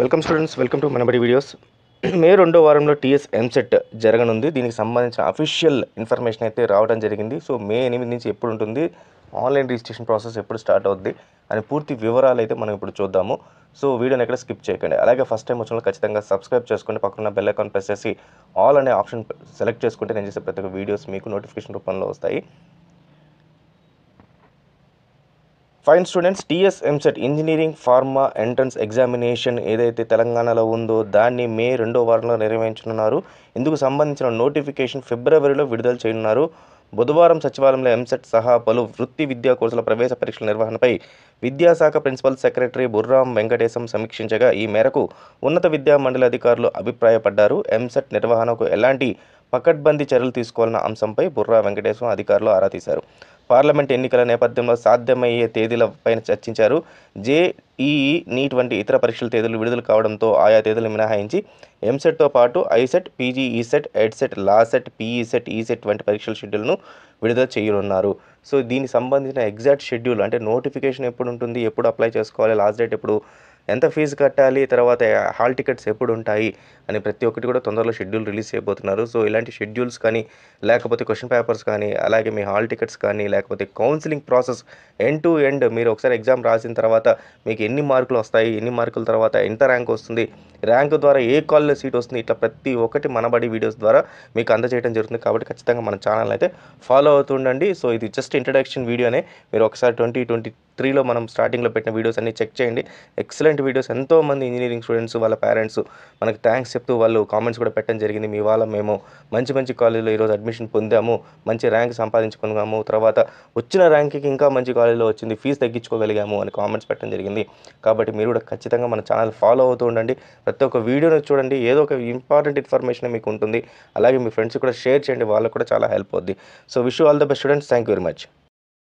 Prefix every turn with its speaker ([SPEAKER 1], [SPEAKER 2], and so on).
[SPEAKER 1] welcome students welcome to Manabadi videos May రెండో వారంలో TS EAMCET జరగనుంది దీనికి సంబంధించిన అఫీషియల్ ఇన్ఫర్మేషన్ అయితే రావడం జరిగింది సో మే ఎనిమిది నుంచి ఎప్పుడు ఉంటుంది ఆన్లైన్ రిజిస్ట్రేషన్ ప్రాసెస్ ఎప్పుడు స్టార్ట్ అవుద్ది అని పూర్తి వివరాలు అయితే మనం ఇప్పుడు చూద్దాము సో వీడియోని ఎక్కడ స్కిప్ చేయకండి అలాగే ఫస్ట్ టైం వచ్చిన ఖచ్చితంగా సబ్స్క్రైబ్ చేసుకోండి పక్కన బెల్ ఐకాన్ ప్రెస్ చేసి ఆల్ అనే ఆప్షన్ సెలెక్ట్ చేసుకుంటే నేను చేసే ప్రతి ఒక్క వీడియోస్ మీకు నోటిఫికేషన్ రూపంలో వస్తాయి fine students TS EAMCET engineering pharma entrance examination ఏదైతే తెలంగాణలో ఉందో దాన్ని మే రెండో వారంలో నిర్వహించనున్నారు ఇందుకు సంబంధించిన నోటిఫికేషన్ ఫిబ్రవరిలో విడుదల చేయనున్నారు బుధవారం సచివాలయంలో ఎంసెట్ సహా పలు వృత్తి విద్యా కోర్సుల ప్రవేశ పరీక్షల నిర్వహణపై విద్యాశాఖ ప్రిన్సిపల్ సెక్రటరీ బుర్రాం వెంకటేశం సమీక్షించగా ఈ మేరకు ఉన్నత విద్యా మండలి అధికారులు అభిప్రాయపడ్డారు ఎంసెట్ నిర్వహణకు ఎలాంటి పకడ్బందీ చర్యలు తీసుకోవాలన్న అంశంపై బుర్రా వెంకటేశం అధికారులు ఆరా తీశారు పార్లమెంట్ ఎన్నికల నేపథ్యంలో సాధ్యమయ్యే తేదీల పైన చర్చించారు జేఈఈ నీట్ వంటి ఇతర పరీక్షల తేదీలు విడుదల కావడంతో ఆయా తేదీలు మినహాయించి ఎంసెట్తో పాటు ICET PG ECET EdCET LAWCET PECET ECET వంటి పరీక్షల షెడ్యూల్ను విడుదల చేయనున్నారు సో దీనికి సంబంధించిన ఎగ్జాక్ట్ షెడ్యూల్ అంటే నోటిఫికేషన్ ఎప్పుడు ఉంటుంది ఎప్పుడు అప్లై చేసుకోవాలి లాస్ట్ డేట్ ఎప్పుడు ఎంత ఫీజు కట్టాలి తర్వాత హాల్ టికెట్స్ ఎప్పుడు ఉంటాయి అని ప్రతి ఒక్కటి కూడా తొందరలో షెడ్యూల్ రిలీజ్ చేయబోతున్నారు సో ఇలాంటి షెడ్యూల్స్ కానీ లేకపోతే క్వశ్చన్ పేపర్స్ కానీ అలాగే మీ హాల్ టికెట్స్ కానీ లేకపోతే counselling process end to end మీరు ఒకసారి ఎగ్జామ్ రాసిన తర్వాత మీకు ఎన్ని మార్కులు వస్తాయి ఎన్ని మార్కుల తర్వాత ఎంత ర్యాంక్ వస్తుంది ర్యాంక్ ద్వారా ఏ కాల్లో సీట్ వస్తుంది ఇట్లా ప్రతి ఒక్కటి మనబడి వీడియోస్ ద్వారా మీకు అందజేయడం జరుగుతుంది కాబట్టి ఖచ్చితంగా మన ఛానల్ అయితే ఫాలో అవుతుండండి సో ఇది జస్ట్ ఇంట్రడక్షన్ వీడియోనే మీరు ఒకసారి ట్వంటీ ట్వంటీ త్రీలో మనం స్టార్టింగ్లో పెట్టిన వీడియోస్ అన్ని చెక్ చేయండి ఎక్సలెంట్ ఎక్సలెంట్ వీడియోస్ ఎంతోమంది ఇంజనీరింగ్ స్టూడెంట్స్ వాళ్ళ పేరెంట్స్ మనకు థ్యాంక్స్ చెప్తూ వాళ్ళు కామెంట్స్ కూడా పెట్టడం జరిగింది మీ వాళ్ళ మేము మంచి మంచి కాలేజీలో ఈరోజు అడ్మిషన్ పొందాము మంచి ర్యాంక్ సంపాదించుకున్నాము తర్వాత వచ్చిన ర్యాంక్కి ఇంకా మంచి కాలేజీలో వచ్చింది ఫీజు తగ్గించుకోగలిగాము అని కామెంట్స్ పెట్టడం జరిగింది కాబట్టి మీరు కూడా ఖచ్చితంగా మన ఛానల్ ఫాలో అవుతూ ఉండండి ప్రతి ఒక్క వీడియోని చూడండి ఏదో ఒక ఇంపార్టెంట్ ఇన్ఫర్మేషన్ మీకు ఉంటుంది అలాగే మీ ఫ్రెండ్స్ కూడా షేర్ చేయండి వాళ్ళకు కూడా చాలా హెల్ప్ అవుద్ది so wish all the best students thank you very much